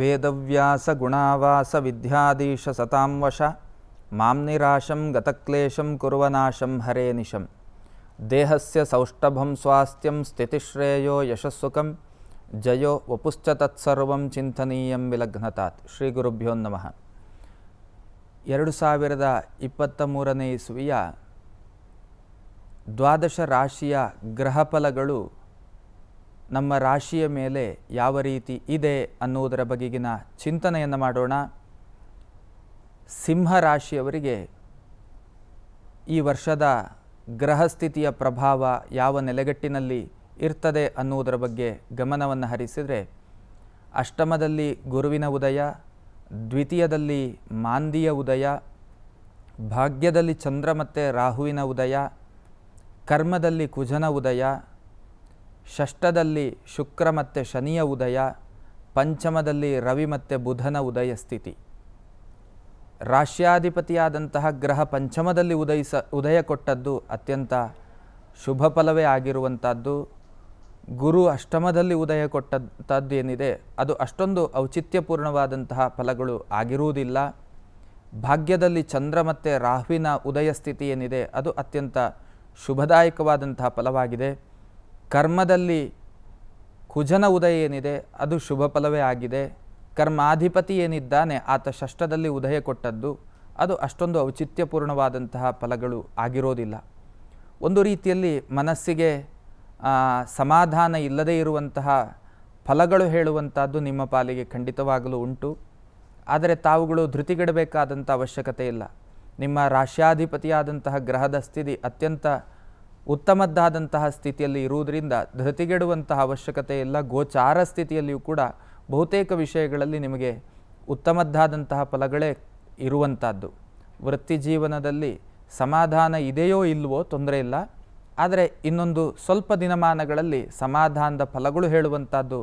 ವೇದವ್ಯಾಸಗುಣಾವಾಸ ವಿದ್ಯಾಧೀಶ ಸತಾಂವಶ ನಿರಾಶಂ ಗತಕ್ಲೇಶಂ ಕುರುವನಾಶಂ ಹರೇ ನಿಶಂ ದೇಹಸ್ಯ ಸೌಷ್ಠಭಂ ಸ್ವಾಸ್ಥ್ಯಂ ಸ್ಥಿತಿಶ್ರೇಯೋ ಯಶಸ್ಸುಖಂ ಜಯೋ ವಪುಶ್ಚ ತತ್ಸರ್ವಂ ಚಿಂತನೀಯಂ ವಿಲಗ್ನತಾತ್ ಶ್ರೀ ಗುರುಭ್ಯೋ ನಮಃ ಎರಡು ಸಾವಿರದ ಇಪ್ಪತ್ತ ಮೂರನೇ ಇಸುವಿಯ ದ್ವಾದಶ ರಾಶಿಯ ಗ್ರಹಫಲಗಳು ನಮ್ಮ ರಾಶಿಯ ಮೇಲೆ ಯಾವ ರೀತಿ ಇದೆ ಅನ್ನುವುದರ ಬಗೆಗಿನ ಚಿಂತನೆಯನ್ನು ಮಾಡೋಣ ಸಿಂಹ ರಾಶಿಯವರಿಗೆ ಈ ವರ್ಷದ ಗ್ರಹಸ್ಥಿತಿಯ ಪ್ರಭಾವ ಯಾವ ನೆಲೆಗಟ್ಟಿನಲ್ಲಿ ಇರ್ತದೆ ಅನ್ನುವುದರ ಬಗ್ಗೆ ಗಮನವನ್ನು ಹರಿಸಿದರೆ ಅಷ್ಟಮದಲ್ಲಿ ಗುರುವಿನ ಉದಯ ದ್ವಿತೀಯದಲ್ಲಿ ಮಾಂದಿಯ ಉದಯ ಭಾಗ್ಯದಲ್ಲಿ ಚಂದ್ರ ಮತ್ತು ರಾಹುವಿನ ಉದಯ ಕರ್ಮದಲ್ಲಿ ಕುಜನ ಉದಯ ಷಷ್ಠದಲ್ಲಿ ಶುಕ್ರ ಮತ್ತು ಶನಿಯ ಉದಯ ಪಂಚಮದಲ್ಲಿ ರವಿ ಮತ್ತು ಬುಧನ ಉದಯ ಸ್ಥಿತಿ ರಾಶ್ಯಾಧಿಪತಿಯಾದಂತಹ ಗ್ರಹ ಪಂಚಮದಲ್ಲಿ ಉದಯಿಸ ಉದಯ ಕೊಟ್ಟದ್ದು ಅತ್ಯಂತ ಶುಭ ಫಲವೇ ಆಗಿರುವಂಥದ್ದು ಗುರು ಅಷ್ಟಮದಲ್ಲಿ ಉದಯ ಕೊಟ್ಟಂಥದ್ದು ಏನಿದೆ ಅದು ಅಷ್ಟೊಂದು ಔಚಿತ್ಯಪೂರ್ಣವಾದಂತಹ ಫಲಗಳು ಆಗಿರುವುದಿಲ್ಲ ಭಾಗ್ಯದಲ್ಲಿ ಚಂದ್ರ ಮತ್ತು ರಾಹುವಿನ ಉದಯ ಸ್ಥಿತಿ ಏನಿದೆ ಅದು ಅತ್ಯಂತ ಶುಭದಾಯಕವಾದಂತಹ ಫಲವಾಗಿದೆ ಕರ್ಮದಲ್ಲಿ ಕುಜನ ಉದಯ ಏನಿದೆ ಅದು ಶುಭ ಫಲವೇ ಆಗಿದೆ ಕರ್ಮಾಧಿಪತಿ ಏನಿದ್ದಾನೆ ಆತ ಷಷ್ಟದಲ್ಲಿ ಉದಯ ಕೊಟ್ಟದ್ದು ಅದು ಅಷ್ಟೊಂದು ಔಚಿತ್ಯಪೂರ್ಣವಾದಂತಹ ಫಲಗಳು ಆಗಿರೋದಿಲ್ಲ ಒಂದು ರೀತಿಯಲ್ಲಿ ಮನಸ್ಸಿಗೆ ಸಮಾಧಾನ ಇಲ್ಲದೇ ಇರುವಂತಹ ಫಲಗಳು ಹೇಳುವಂಥದ್ದು ನಿಮ್ಮ ಪಾಲಿಗೆ ಖಂಡಿತವಾಗಲು ಉಂಟು ಆದರೆ ತಾವುಗಳು ಧೃತಿಗಿಡಬೇಕಾದಂಥ ಅವಶ್ಯಕತೆ ಇಲ್ಲ ನಿಮ್ಮ ರಾಶ್ಯಾಧಿಪತಿಯಾದಂತಹ ಗ್ರಹದ ಸ್ಥಿತಿ ಅತ್ಯಂತ ಉತ್ತಮದ್ದಾದಂತಹ ಸ್ಥಿತಿಯಲ್ಲಿ ಇರುವುದರಿಂದ ಧೃತಿಗೆಡುವಂತಹ ಅವಶ್ಯಕತೆ ಇಲ್ಲ ಗೋಚಾರ ಸ್ಥಿತಿಯಲ್ಲಿಯೂ ಕೂಡ ಬಹುತೇಕ ವಿಷಯಗಳಲ್ಲಿ ನಿಮಗೆ ಉತ್ತಮದ್ದಾದಂತಹ ಫಲಗಳೇ ಇರುವಂಥದ್ದು ವೃತ್ತಿ ಜೀವನದಲ್ಲಿ ಸಮಾಧಾನ ಇದೆಯೋ ಇಲ್ವೋ ತೊಂದರೆ ಇಲ್ಲ ಆದರೆ ಇನ್ನೊಂದು ಸ್ವಲ್ಪ ದಿನಮಾನಗಳಲ್ಲಿ ಸಮಾಧಾನದ ಫಲಗಳು ಹೇಳುವಂಥದ್ದು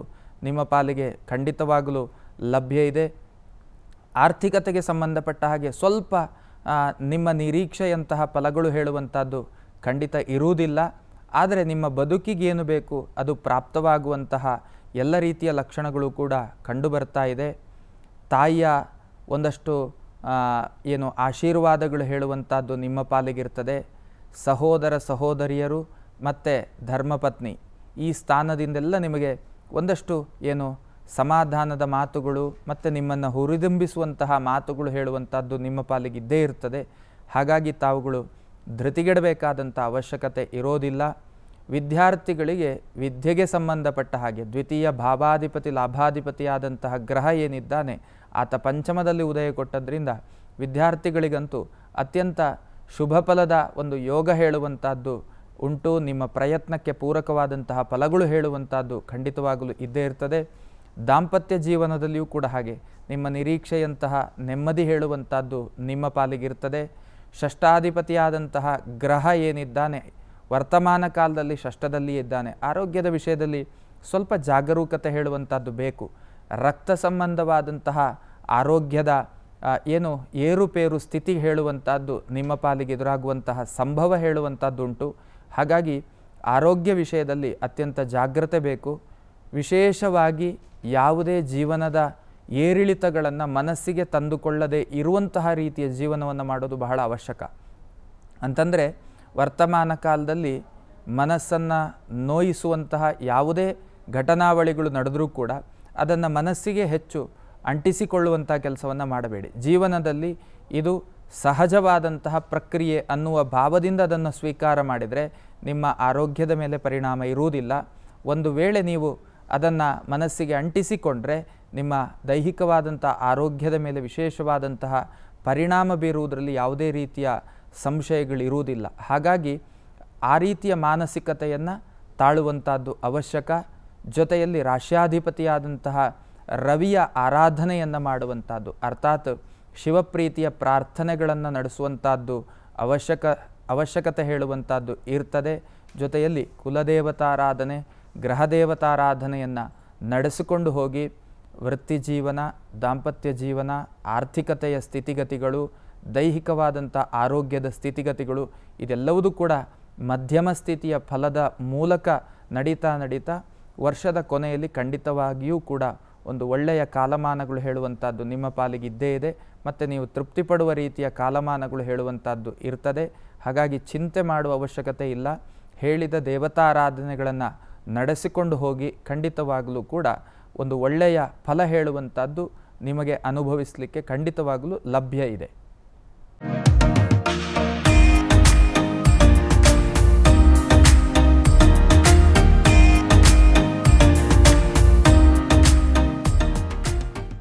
ನಿಮ್ಮ ಪಾಲಿಗೆ ಖಂಡಿತವಾಗಲೂ ಲಭ್ಯ ಇದೆ ಆರ್ಥಿಕತೆಗೆ ಸಂಬಂಧಪಟ್ಟ ಹಾಗೆ ಸ್ವಲ್ಪ ನಿಮ್ಮ ನಿರೀಕ್ಷೆಯಂತಹ ಫಲಗಳು ಹೇಳುವಂಥದ್ದು ಖಂಡಿತ ಇರುವುದಿಲ್ಲ ಆದರೆ ನಿಮ್ಮ ಬದುಕಿಗೇನು ಬೇಕು ಅದು ಪ್ರಾಪ್ತವಾಗುವಂತಹ ಎಲ್ಲ ರೀತಿಯ ಲಕ್ಷಣಗಳು ಕೂಡ ಕಂಡು ಬರ್ತಾ ಇದೆ ತಾಯಿಯ ಒಂದಷ್ಟು ಏನು ಆಶೀರ್ವಾದಗಳು ಹೇಳುವಂಥದ್ದು ನಿಮ್ಮ ಪಾಲಿಗಿರ್ತದೆ ಸಹೋದರ ಸಹೋದರಿಯರು ಮತ್ತು ಧರ್ಮಪತ್ನಿ ಈ ಸ್ಥಾನದಿಂದೆಲ್ಲ ನಿಮಗೆ ಒಂದಷ್ಟು ಏನು ಸಮಾಧಾನದ ಮಾತುಗಳು ಮತ್ತು ನಿಮ್ಮನ್ನು ಹುರಿದುಂಬಿಸುವಂತಹ ಮಾತುಗಳು ಹೇಳುವಂಥದ್ದು ನಿಮ್ಮ ಪಾಲಿಗಿದ್ದೇ ಇರ್ತದೆ ಹಾಗಾಗಿ ತಾವುಗಳು ಧೃತಿಗೆಡಬೇಕಾದಂಥ ಅವಶ್ಯಕತೆ ಇರೋದಿಲ್ಲ ವಿದ್ಯಾರ್ಥಿಗಳಿಗೆ ವಿದ್ಯೆಗೆ ಸಂಬಂಧಪಟ್ಟ ಹಾಗೆ ದ್ವಿತೀಯ ಭಾವಾಧಿಪತಿ ಲಾಭಾಧಿಪತಿಯಾದಂತಹ ಗ್ರಹ ಏನಿದ್ದಾನೆ ಆತ ಪಂಚಮದಲ್ಲಿ ಉದಯ ಕೊಟ್ಟದ್ರಿಂದ ವಿದ್ಯಾರ್ಥಿಗಳಿಗಂತೂ ಅತ್ಯಂತ ಶುಭ ಫಲದ ಒಂದು ಯೋಗ ಹೇಳುವಂಥದ್ದು ಉಂಟು ನಿಮ್ಮ ಪ್ರಯತ್ನಕ್ಕೆ ಪೂರಕವಾದಂತಹ ಫಲಗಳು ಹೇಳುವಂಥದ್ದು ಖಂಡಿತವಾಗಲೂ ಇದ್ದೇ ಇರ್ತದೆ ದಾಂಪತ್ಯ ಜೀವನದಲ್ಲಿಯೂ ಕೂಡ ಹಾಗೆ ನಿಮ್ಮ ನಿರೀಕ್ಷೆಯಂತಹ ನೆಮ್ಮದಿ ಹೇಳುವಂಥದ್ದು ನಿಮ್ಮ ಪಾಲಿಗಿರ್ತದೆ ಷಷ್ಠಾಧಿಪತಿಯಾದಂತಹ ಗ್ರಹ ಏನಿದ್ದಾನೆ ವರ್ತಮಾನ ಕಾಲದಲ್ಲಿ ಷಷ್ಠದಲ್ಲಿ ಇದ್ದಾನೆ ಆರೋಗ್ಯದ ವಿಷಯದಲ್ಲಿ ಸ್ವಲ್ಪ ಜಾಗರೂಕತೆ ಹೇಳುವಂಥದ್ದು ಬೇಕು ರಕ್ತ ಸಂಬಂಧವಾದಂತಹ ಆರೋಗ್ಯದ ಏನು ಏರುಪೇರು ಸ್ಥಿತಿ ಹೇಳುವಂಥದ್ದು ನಿಮ್ಮ ಪಾಲಿಗೆ ಎದುರಾಗುವಂತಹ ಸಂಭವ ಹೇಳುವಂಥದ್ದುಂಟು ಹಾಗಾಗಿ ಆರೋಗ್ಯ ವಿಷಯದಲ್ಲಿ ಅತ್ಯಂತ ಜಾಗ್ರತೆ ಬೇಕು ವಿಶೇಷವಾಗಿ ಯಾವುದೇ ಜೀವನದ ಏರಿಳಿತಗಳನ್ನು ಮನಸ್ಸಿಗೆ ತಂದುಕೊಳ್ಳದೆ ಇರುವಂತಹ ರೀತಿಯ ಜೀವನವನ್ನು ಮಾಡೋದು ಬಹಳ ಅವಶ್ಯಕ ಅಂತಂದರೆ ವರ್ತಮಾನ ಕಾಲದಲ್ಲಿ ಮನಸ್ಸನ್ನು ನೋಯಿಸುವಂತಹ ಯಾವುದೇ ಘಟನಾವಳಿಗಳು ನಡೆದರೂ ಕೂಡ ಅದನ್ನು ಮನಸ್ಸಿಗೆ ಹೆಚ್ಚು ಅಂಟಿಸಿಕೊಳ್ಳುವಂಥ ಕೆಲಸವನ್ನು ಮಾಡಬೇಡಿ ಜೀವನದಲ್ಲಿ ಇದು ಸಹಜವಾದಂತಹ ಪ್ರಕ್ರಿಯೆ ಅನ್ನುವ ಭಾವದಿಂದ ಅದನ್ನು ಸ್ವೀಕಾರ ಮಾಡಿದರೆ ನಿಮ್ಮ ಆರೋಗ್ಯದ ಮೇಲೆ ಪರಿಣಾಮ ಇರುವುದಿಲ್ಲ ಒಂದು ವೇಳೆ ನೀವು ಅದನ್ನು ಮನಸ್ಸಿಗೆ ಅಂಟಿಸಿಕೊಂಡ್ರೆ ನಿಮ್ಮ ದೈಹಿಕವಾದಂಥ ಆರೋಗ್ಯದ ಮೇಲೆ ವಿಶೇಷವಾದಂತಹ ಪರಿಣಾಮ ಬೀರುವುದರಲ್ಲಿ ಯಾವುದೇ ರೀತಿಯ ಸಂಶಯಗಳಿರುವುದಿಲ್ಲ ಹಾಗಾಗಿ ಆ ರೀತಿಯ ಮಾನಸಿಕತೆಯನ್ನು ತಾಳುವಂಥದ್ದು ಅವಶ್ಯಕ ಜೊತೆಯಲ್ಲಿ ರಾಶ್ಯಾಧಿಪತಿಯಾದಂತಹ ರವಿಯ ಆರಾಧನೆಯನ್ನು ಮಾಡುವಂಥದ್ದು ಅರ್ಥಾತ್ ಶಿವಪ್ರೀತಿಯ ಪ್ರಾರ್ಥನೆಗಳನ್ನು ನಡೆಸುವಂಥದ್ದು ಅವಶ್ಯಕ ಅವಶ್ಯಕತೆ ಹೇಳುವಂಥದ್ದು ಇರ್ತದೆ ಜೊತೆಯಲ್ಲಿ ಕುಲದೇವತಾರಾಧನೆ ಗ್ರಹದೇವತಾರಾಧನೆಯನ್ನು ನಡೆಸಿಕೊಂಡು ಹೋಗಿ ವೃತ್ತಿ ಜೀವನ ದಾಂಪತ್ಯ ಜೀವನ ಆರ್ಥಿಕತೆಯ ಸ್ಥಿತಿಗತಿಗಳು ದೈಹಿಕವಾದಂಥ ಆರೋಗ್ಯದ ಸ್ಥಿತಿಗತಿಗಳು ಇದೆಲ್ಲವೂ ಕೂಡ ಮಧ್ಯಮ ಸ್ಥಿತಿಯ ಫಲದ ಮೂಲಕ ನಡೀತಾ ನಡೀತಾ ವರ್ಷದ ಕೊನೆಯಲ್ಲಿ ಖಂಡಿತವಾಗಿಯೂ ಕೂಡ ಒಂದು ಒಳ್ಳೆಯ ಕಾಲಮಾನಗಳು ಹೇಳುವಂಥದ್ದು ನಿಮ್ಮ ಪಾಲಿಗೆ ಇದ್ದೇ ಇದೆ ಮತ್ತು ನೀವು ತೃಪ್ತಿಪಡುವ ರೀತಿಯ ಕಾಲಮಾನಗಳು ಹೇಳುವಂಥದ್ದು ಇರ್ತದೆ ಹಾಗಾಗಿ ಚಿಂತೆ ಮಾಡುವ ಅವಶ್ಯಕತೆ ಇಲ್ಲ ಹೇಳಿದ ದೇವತಾರಾಧನೆಗಳನ್ನು ನಡೆಸಿಕೊಂಡು ಹೋಗಿ ಖಂಡಿತವಾಗಲೂ ಕೂಡ ಒಂದು ಒಳ್ಳೆಯ ಫಲ ಹೇಳುವಂಥದ್ದು ನಿಮಗೆ ಅನುಭವಿಸಲಿಕ್ಕೆ ಖಂಡಿತವಾಗಲೂ ಲಭ್ಯ ಇದೆ